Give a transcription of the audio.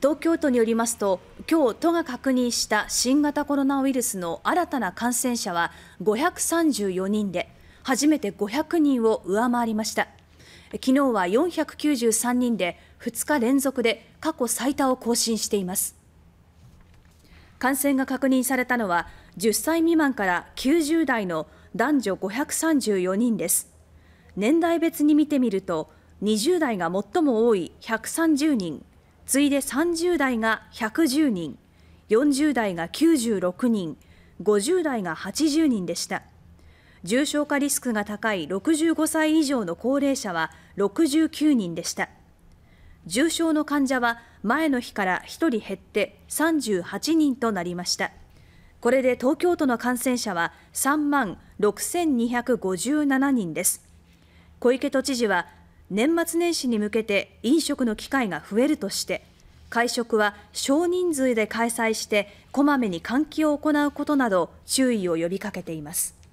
東京都によりますと今日都が確認した新型コロナウイルスの新たな感染者は534人で初めて500人を上回りました昨日は493人で2日連続で過去最多を更新しています感染が確認されたのは10歳未満から90代の男女534人です年代別に見てみると20代が最も多い130人次いで30代が110人、40代が96人、50代が80人でした。重症化リスクが高い65歳以上の高齢者は69人でした。重症の患者は前の日から1人減って38人となりました。これで東京都の感染者は3万6257人です。小池都知事は年末年始に向けて飲食の機会が増えるとして会食は少人数で開催してこまめに換気を行うことなど注意を呼びかけています。